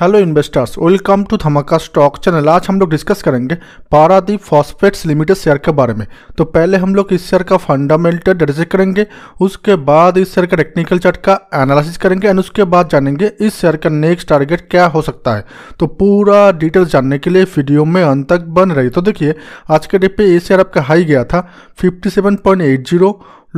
hello investors welcome to Dhamaka stock channel आज हम लोग डिस्कस करेंगे पारादीप फॉस्फेट्स लिमिटेड शेयर के बारे में तो पहले हम लोग इस शेयर का फंडामेंटल डिटेल करेंगे उसके बाद इस शेयर का टेक्निकल चार्ट का एनालिसिस करेंगे एंड उसके बाद जानेंगे इस शेयर का नेक्स्ट टारगेट क्या हो सकता है तो पूरा डिटेल जानने के लिए वीडियो में अंत तक बन रही तो देखिए आज के डेट पर ये शेयर आपका हाई गया था फिफ्टी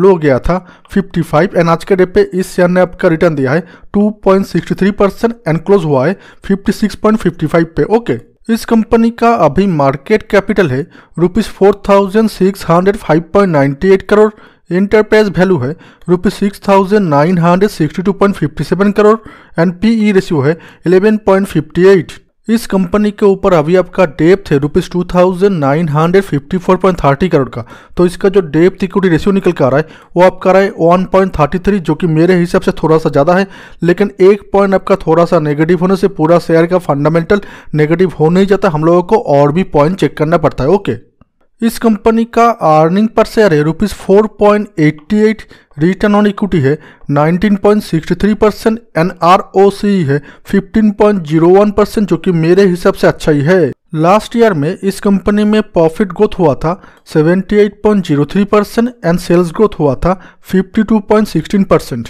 लो गया था 55 एंड आज के डेट पे इस शेयर ने आपका रिटर्न दिया है 2.63 परसेंट एंड क्लोज हुआ है 56.55 पे ओके इस कंपनी का अभी मार्केट कैपिटल है rupees four thousand six hundred five point ninety eight crore enterprise value है rupees six thousand nine hundred sixty two point fifty seven crore and P E ratio है eleven point fifty eight इस company के ऊपर अभी आपका depth है rupees two thousand nine hundred fifty four point thirty crore का तो इसका जो डेप्थ इक्विटी रेशियो निकल के आ रहा है वो आपका रहा है वन पॉइंट थर्टी थ्री जो कि मेरे हिसाब से थोड़ा सा ज़्यादा है लेकिन एक पॉइंट आपका थोड़ा सा नेगेटिव होने से पूरा शेयर का फंडामेंटल नेगेटिव हो नहीं जाता हम लोगों को और भी पॉइंट चेक करना पड़ता है ओके इस कंपनी का अर्निंग पर शेयर है rupees four point eighty eight return on equity है nineteen point sixty three percent and R O C है fifteen point zero one percent जो कि मेरे हिसाब से अच्छा ही है लास्ट ईयर में इस कंपनी में प्रॉफिट ग्रोथ हुआ था seventy eight point zero three percent and sales growth हुआ था fifty two point sixteen percent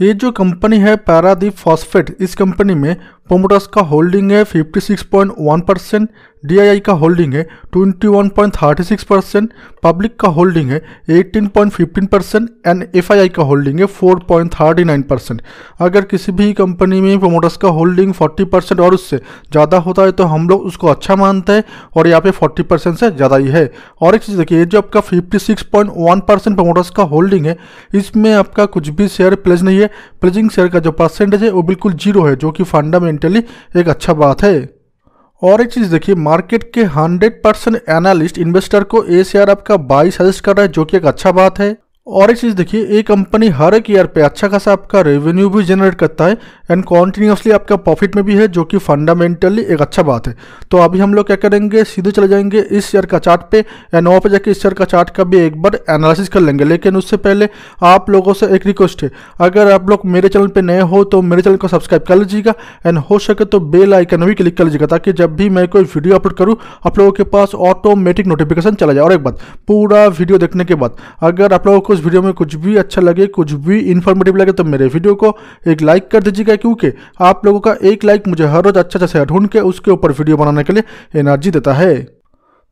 ये जो कंपनी है पैरादीप फॉस्फेट इस कंपनी में प्रोमोटर्स का होल्डिंग है 56.1 परसेंट डी का होल्डिंग है 21.36 परसेंट पब्लिक का होल्डिंग है 18.15 परसेंट एंड एफ का होल्डिंग है 4.39 परसेंट अगर किसी भी कंपनी में प्रोमोटर्स का होल्डिंग 40 परसेंट और उससे ज़्यादा होता है तो हम लोग उसको अच्छा मानते हैं और यहाँ पे 40 परसेंट से ज़्यादा ही है और एक चीज़ देखिए जो आपका फिफ्टी परसेंट प्रोमोटर्स का होल्डिंग है इसमें आपका कुछ भी शेयर प्लेज नहीं है प्लेजिंग शेयर का जो परसेंटेज है वो बिल्कुल जीरो है जो कि फंडामेंट फंडामेंटली एक अच्छा बात है और एक चीज़ देखिए मार्केट के 100 परसेंट एनालिस्ट इन्वेस्टर को ए शेयर आपका बाई सजेस्ट कर रहा है जो कि एक अच्छा बात है और एक चीज़ देखिए ये कंपनी हर एक ईयर पे अच्छा खासा आपका रेवेन्यू भी जनरेट करता है एंड कॉन्टिन्यूसली आपका प्रॉफिट में भी है जो कि फंडामेंटली एक अच्छा बात है तो अभी हम लोग क्या करेंगे सीधे चले जाएंगे इस ईयर का चार्ट पे एंड वहाँ पे जाके इस ईयर का चार्ट का भी एक बार एनालिसिस कर लेंगे लेकिन उससे पहले आप लोगों से एक रिक्वेस्ट है अगर आप लोग मेरे चैनल पर नए हो तो मेरे चैनल को सब्सक्राइब कर लीजिएगा एंड हो सके तो बेल आइकन भी क्लिक कर लीजिएगा ताकि जब भी मैं कोई वीडियो अपलोड करूँ आप लोगों के पास ऑटोमेटिक नोटिफिकेशन चला जाए और एक बात पूरा वीडियो देखने के बाद अगर आप लोगों को आपको इस वीडियो में कुछ भी अच्छा लगे कुछ भी इन्फॉर्मेटिव लगे तो मेरे वीडियो को एक लाइक कर दीजिएगा क्योंकि आप लोगों का एक लाइक मुझे हर रोज़ अच्छा अच्छा ढूंढ के उसके ऊपर वीडियो बनाने के लिए एनर्जी देता है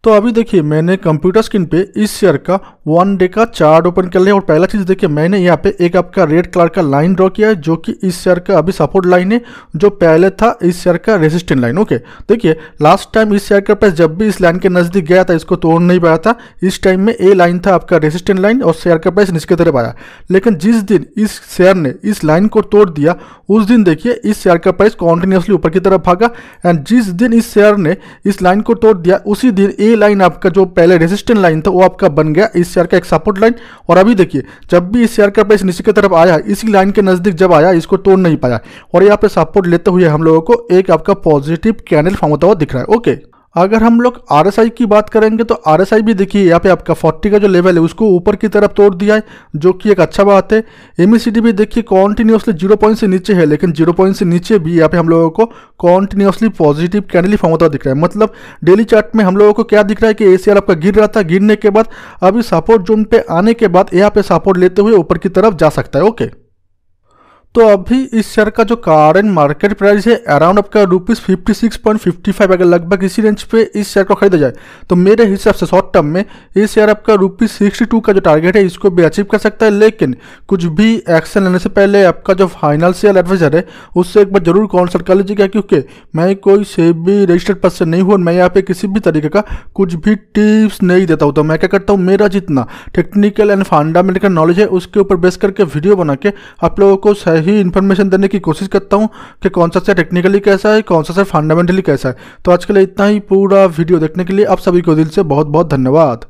तो अभी देखिए मैंने कंप्यूटर स्क्रीन पे इस शेयर का वन डे का चार्ट ओपन कर लें और पहला चीज़ देखिए मैंने यहाँ पे एक आपका रेड कलर का लाइन ड्रॉ किया है जो कि इस शेयर का अभी सपोर्ट लाइन है जो पहले था इस शेयर का रेजिस्टेंट लाइन ओके देखिए लास्ट टाइम इस शेयर का प्राइस जब भी इस लाइन के नज़दीक गया था इसको तोड़ नहीं पाया था इस टाइम में ए लाइन था आपका रेजिस्टेंट लाइन और शेयर का प्राइस निचके तरफ आया लेकिन जिस दिन इस शेयर ने इस लाइन को तोड़ दिया उस दिन देखिए इस शेयर का प्राइस कॉन्टिन्यूसली ऊपर की तरफ भागा एंड जिस दिन इस शेयर ने इस लाइन को तोड़ दिया उसी दिन ए लाइन आपका जो पहले रेजिस्टेंट लाइन था वो आपका बन गया इस शेयर का एक सपोर्ट लाइन और अभी देखिए जब भी इस शेयर का प्राइस नीचे की तरफ आया इसी लाइन के नज़दीक जब आया इसको तोड़ नहीं पाया और यहाँ पे सपोर्ट लेते हुए हम लोगों को एक आपका पॉजिटिव कैंडल फॉर्म होता हुआ दिख रहा है ओके अगर हम लोग आर की बात करेंगे तो आर भी देखिए यहाँ पे आपका 40 का जो लेवल है उसको ऊपर की तरफ तोड़ दिया है जो कि एक अच्छा बात है एम e भी देखिए कॉन्टीन्यूसली जीरो पॉइंट से नीचे है लेकिन जीरो पॉइंट से नीचे भी यहाँ पे हम लोगों को कॉन्टिन्यूसली पॉजिटिव कैंडली फॉर्म होता दिख रहा है मतलब डेली चार्ट में हम लोगों को क्या दिख रहा है कि ए आपका गिर रहा था गिरने के बाद अभी सपोर्ट जोन पर आने के बाद यहाँ पे सपोर्ट लेते हुए ऊपर की तरफ जा सकता है ओके तो अभी इस शेयर का जो करंट मार्केट प्राइस है अराउंड आपका rupees fifty six point fifty five अगर लगभग इसी रेंज पे इस शेयर को खरीदा जाए तो मेरे हिसाब से शॉर्ट टर्म में इस शेयर आपका रुपीज़ सिक्सटी टू का जो टारगेट है इसको भी अचीव कर सकता है लेकिन कुछ भी एक्शन लेने से पहले आपका जो फाइनेंशियल एडवाइजर है उससे एक बार जरूर कॉन्सल्ट कर लीजिएगा क्योंकि मैं कोई से भी रजिस्टर्ड पर्सन नहीं हूँ मैं यहाँ पे किसी भी तरीके का कुछ भी टिप्स नहीं देता हूँ तो मैं क्या करता हूँ मेरा जितना टेक्निकल एंड फंडामेंटल नॉलेज है उसके ऊपर बेस करके वीडियो बना के आप लोगों को ही इन्फॉर्मेशन देने की कोशिश करता हूँ कि कौन सा से टेक्निकली कैसा है कौन सा से फंडामेंटली कैसा है तो आज के लिए इतना ही पूरा वीडियो देखने के लिए आप सभी को दिल से बहुत बहुत धन्यवाद